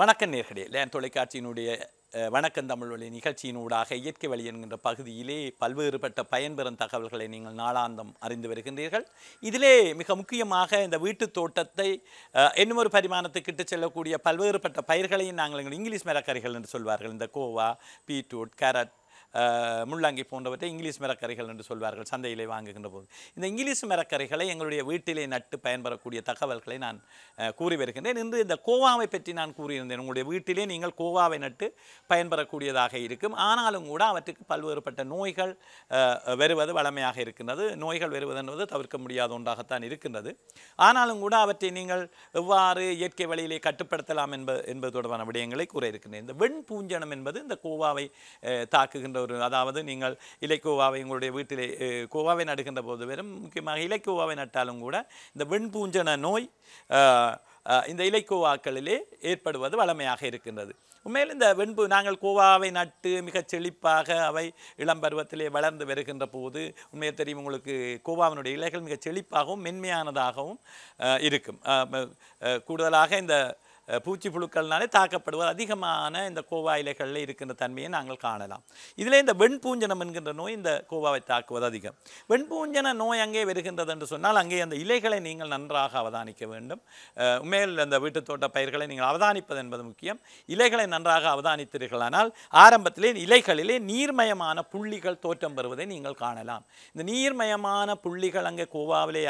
வணக்க நேர்களே லேன் தொலைக்காட்சியினுடைய வணக்கம் தமிழ் வழி நிகழ்ச்சியினூடாக இயற்கை வழி என்கின்ற பகுதியிலே பல்வேறுபட்ட பயன்பெறும் தகவல்களை நீங்கள் நாளாந்தம் அறிந்து வருகின்றீர்கள் இதிலே மிக முக்கியமாக இந்த வீட்டு தோட்டத்தை இன்னும் ஒரு பரிமாணத்துக்கு செல்லக்கூடிய பல்வேறுபட்ட பயிர்களையும் நாங்கள் இங்கிலீஷ் மரக்கறிகள் என்று சொல்வார்கள் இந்த கோவா பீட்ரூட் கேரட் முள்ளங்கி போன்றவற்றை இங்கிலீஷ் மரக்கறிகள் என்று சொல்வார்கள் சந்தையிலே வாங்குகின்ற போது இந்த இங்கிலீஷ் மரக்கறிகளை எங்களுடைய வீட்டிலே நட்டு பயன்பெறக்கூடிய தகவல்களை நான் கூறி வருகின்றேன் இன்று இந்த கோவாவை பற்றி நான் கூறியிருந்தேன் உங்களுடைய வீட்டிலே நீங்கள் கோவாவை நட்டு பயன்பெறக்கூடியதாக இருக்கும் ஆனாலும் கூட அவற்றுக்கு பல்வேறுபட்ட நோய்கள் வருவது வளமையாக இருக்கின்றது நோய்கள் வருவது என்பது தவிர்க்க முடியாத ஒன்றாகத்தான் இருக்கின்றது ஆனாலும் கூட அவற்றை நீங்கள் எவ்வாறு இயற்கை வழியிலே கட்டுப்படுத்தலாம் என்பது என்பது தொடர்பான விடயங்களை கூற இருக்கின்றேன் இந்த வெண் பூஞ்சனம் என்பது இந்த கோவாவை தாக்குகின்ற ஒரு அதாவது நீங்கள் இலைக்கோவாவை உங்களுடைய வீட்டிலே கோவாவை நடுகின்ற போது வெறும் முக்கியமாக இலைக்கோவாவை நட்டாலும் கூட இந்த வெண்பூஞ்சன நோய் இந்த இலைக்கோவாக்களிலே ஏற்படுவது வளமையாக இருக்கின்றது உண்மையில் இந்த வெண்பு நாங்கள் கோவாவை நட்டு மிகச் செழிப்பாக அவை இளம் பருவத்திலே வளர்ந்து வருகின்ற போது உண்மையை தெரியும் உங்களுக்கு கோவாவினுடைய இலைகள் மிகச் செழிப்பாகவும் மென்மையானதாகவும் இருக்கும் கூடுதலாக இந்த பூச்சி புழுக்கள்னாலே தாக்கப்படுவது அதிகமான இந்த கோவா இலைகளில் இருக்கின்ற தன்மையை நாங்கள் காணலாம் இதில் இந்த வெண்பூஞ்சனம் என்கின்ற நோய் இந்த கோவாவை தாக்குவது அதிகம் வெண்பூஞ்சன நோய் அங்கே வருகின்றது என்று சொன்னால் அங்கே அந்த இலைகளை நீங்கள் நன்றாக அவதானிக்க வேண்டும் உண்மையில் அந்த வீட்டு தோட்ட பயிர்களை நீங்கள் அவதானிப்பது என்பது முக்கியம் இலைகளை நன்றாக அவதானித்தீர்களானால் ஆரம்பத்திலே இலைகளிலே நீர்மயமான புள்ளிகள் தோற்றம் பெறுவதை நீங்கள் காணலாம் இந்த நீர்மயமான புள்ளிகள் அங்கே கோவாவிலே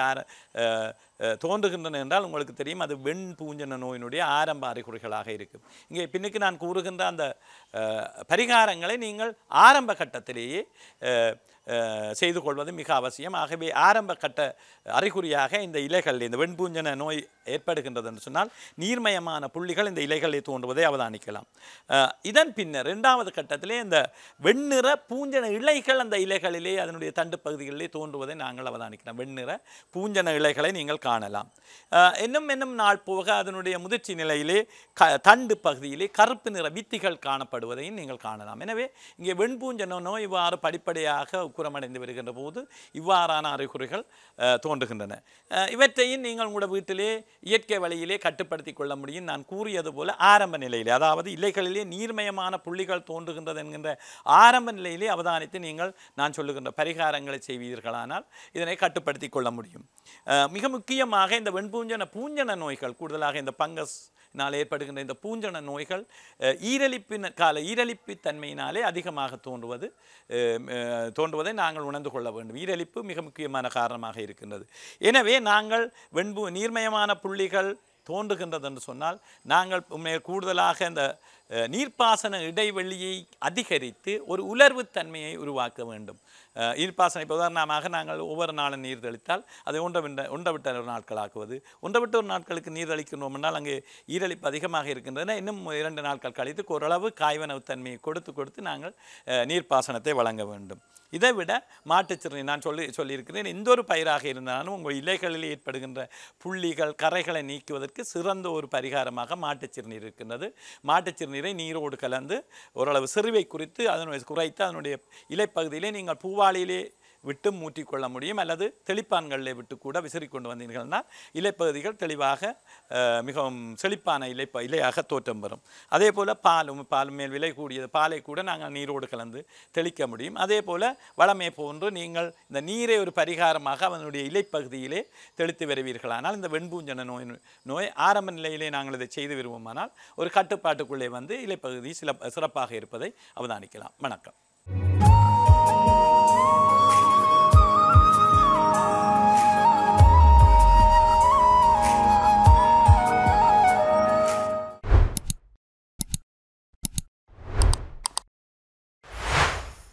தோன்றுகின்றன என்றால் உங்களுக்கு தெரியும் அது வெண் பூஞ்சன நோயினுடைய ஆர ஆரம்ப அறிகுறிகளாக இருக்கும் இங்கே பின்னுக்கு நான் கூறுகின்ற அந்த பரிகாரங்களை நீங்கள் ஆரம்ப கட்டத்திலேயே செய்து கொள்வது மிக அவசியம் ஆகவே ஆரம்ப கட்ட அறிகுறியாக இந்த இலைகள் இந்த வெண்பூஞ்சன நோய் ஏற்படுகின்றது என்று சொன்னால் நீர்மயமான புள்ளிகள் இந்த இலைகளை தோன்றுவதை அவதானிக்கலாம் இதன் பின்னர் இரண்டாவது கட்டத்திலே இந்த வெண்ணிற பூஞ்சன இலைகள் அந்த இலைகளிலே அதனுடைய தண்டு பகுதிகளிலே தோன்றுவதை நாங்கள் அவதானிக்கலாம் வெண்ணிற பூஞ்சன இலைகளை நீங்கள் காணலாம் இன்னும் இன்னும் நாள் போக அதனுடைய முதிர்ச்சி நிலையிலே க தண்டு பகுதியிலே கருப்பு நிற வித்திகள் காணப்படுவதையும் நீங்கள் காணலாம் எனவே இங்கே வெண்பூஞ்சன நோய் இவ்வாறு படிப்படியாக குரமடைந்து வருகின்ற போது இவ்வாறான அறிகுறிகள் தோன்றுகின்றன இவற்றையும் நீங்கள் உங்களோட வீட்டிலே இயற்கை வழியிலே கட்டுப்படுத்தி கொள்ள முடியும் நான் கூறியது போல ஆரம்ப நிலையிலே அதாவது இலைகளிலே நீர்மயமான புள்ளிகள் தோன்றுகின்றது என்கின்ற ஆரம்ப நிலையிலே அவதானித்து நீங்கள் நான் சொல்லுகின்ற பரிகாரங்களை செய்வீர்களானால் இதனை கட்டுப்படுத்தி கொள்ள முடியும் மிக முக்கியமாக இந்த வெண்பூஞ்சன பூஞ்சன நோய்கள் கூடுதலாக இந்த பங்கஸ் நாள் ஏற்படுகின்ற இந்த பூஞ்சன நோய்கள் ஈரழிப்பின் கால ஈரலிப்பு தன்மையினாலே அதிகமாக தோன்றுவது தோன்றுவதை நாங்கள் உணர்ந்து கொள்ள வேண்டும் ஈரலிப்பு மிக முக்கியமான காரணமாக இருக்கின்றது எனவே நாங்கள் வெண்பு நீர்மயமான புள்ளிகள் தோன்றுகின்றது என்று சொன்னால் நாங்கள் கூடுதலாக இந்த நீர்ப்பாசன இடைவெளியை அதிகரித்து ஒரு உலர்வு தன்மையை உருவாக்க வேண்டும் நீர்ப்பாசனம் இப்போ உதாரணமாக நாங்கள் ஒவ்வொரு நாளும் நீர் தெளித்தால் அதை ஒன்றவிட்ட ஒன்றவிட்ட ஒரு நாட்களாக்குவது ஒன்றவிட்ட ஒரு நாட்களுக்கு நீர் அளிக்கணும் என்றால் அங்கே ஈரழிப்பு அதிகமாக இருக்கின்றன இன்னும் இரண்டு நாட்கள் கழித்து ஓரளவு காய்வனவு தன்மையை கொடுத்து கொடுத்து நாங்கள் நீர்ப்பாசனத்தை வழங்க வேண்டும் இதை விட மாட்டுச்சிறுநீர் நான் சொல்லி சொல்லியிருக்கிறேன் எந்த ஒரு பயிராக இருந்தாலும் உங்கள் இலைகளில் ஏற்படுகின்ற புள்ளிகள் கரைகளை நீக்குவதற்கு சிறந்த ஒரு பரிகாரமாக மாட்டுச்சிறுநீர் இருக்கின்றது மாட்டுச்சிறுநீர் நீரை நீரோடு கலந்து ஓரளவு சிறுவை குறித்து அதனுடைய குறைத்து அதனுடைய இலைப்பகுதியிலே நீங்கள் பூவாளியிலே விட்டும் மூட்டிக்கொள்ள முடியும் அல்லது தெளிப்பான்களில் விட்டு கூட விசிறிக்கொண்டு வந்தீர்கள்னால் இலைப்பகுதிகள் தெளிவாக மிகவும் செழிப்பான இலை இலையாக தோற்றம் பெறும் அதே போல் பாலும் பால் மேல் விலை கூடியது பாலை கூட நாங்கள் நீரோடு கலந்து தெளிக்க முடியும் அதே போல் வளமே போன்று நீங்கள் இந்த நீரை ஒரு பரிகாரமாக அவனுடைய இலைப்பகுதியிலே தெளித்து வருவீர்களானால் இந்த வெண்பூஞ்சன நோய் நோய் ஆரம்ப நிலையிலே நாங்கள் இதை செய்து விடுவோமானால் ஒரு கட்டுப்பாட்டுக்குள்ளே வந்து இலைப்பகுதி சில சிறப்பாக இருப்பதை அவதானிக்கலாம் வணக்கம்